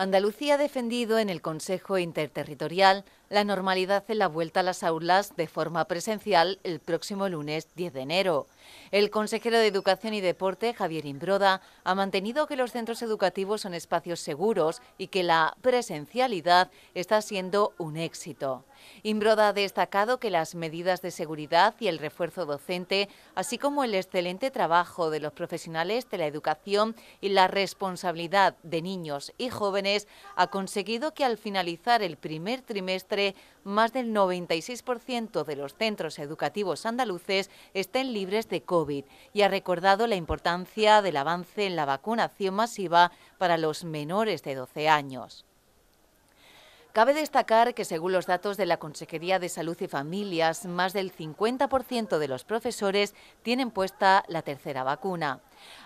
Andalucía ha defendido en el Consejo Interterritorial la normalidad en la vuelta a las aulas de forma presencial el próximo lunes 10 de enero. El consejero de Educación y Deporte, Javier Imbroda, ha mantenido que los centros educativos son espacios seguros y que la presencialidad está siendo un éxito. Imbroda ha destacado que las medidas de seguridad y el refuerzo docente, así como el excelente trabajo de los profesionales de la educación y la responsabilidad de niños y jóvenes, ha conseguido que al finalizar el primer trimestre, más del 96% de los centros educativos andaluces estén libres de COVID y ha recordado la importancia del avance en la vacunación masiva para los menores de 12 años. Cabe destacar que, según los datos de la Consejería de Salud y Familias, más del 50% de los profesores tienen puesta la tercera vacuna.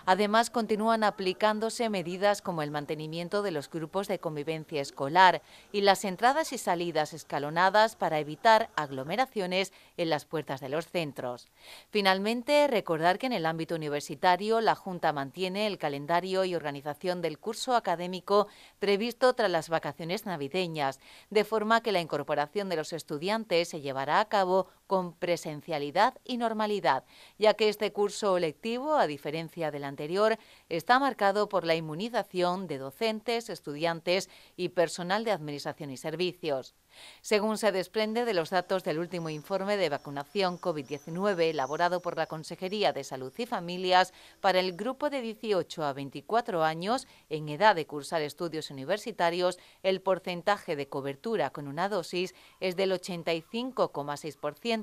Además, continúan aplicándose medidas como el mantenimiento de los grupos de convivencia escolar y las entradas y salidas escalonadas para evitar aglomeraciones en las puertas de los centros. Finalmente, recordar que en el ámbito universitario la Junta mantiene el calendario y organización del curso académico previsto tras las vacaciones navideñas, de forma que la incorporación de los estudiantes se llevará a cabo con presencialidad y normalidad, ya que este curso lectivo, a diferencia del anterior, está marcado por la inmunización de docentes, estudiantes y personal de administración y servicios. Según se desprende de los datos del último informe de vacunación COVID-19 elaborado por la Consejería de Salud y Familias para el grupo de 18 a 24 años en edad de cursar estudios universitarios, el porcentaje de cobertura con una dosis es del 85,6%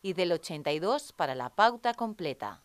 y del 82% para la pauta completa.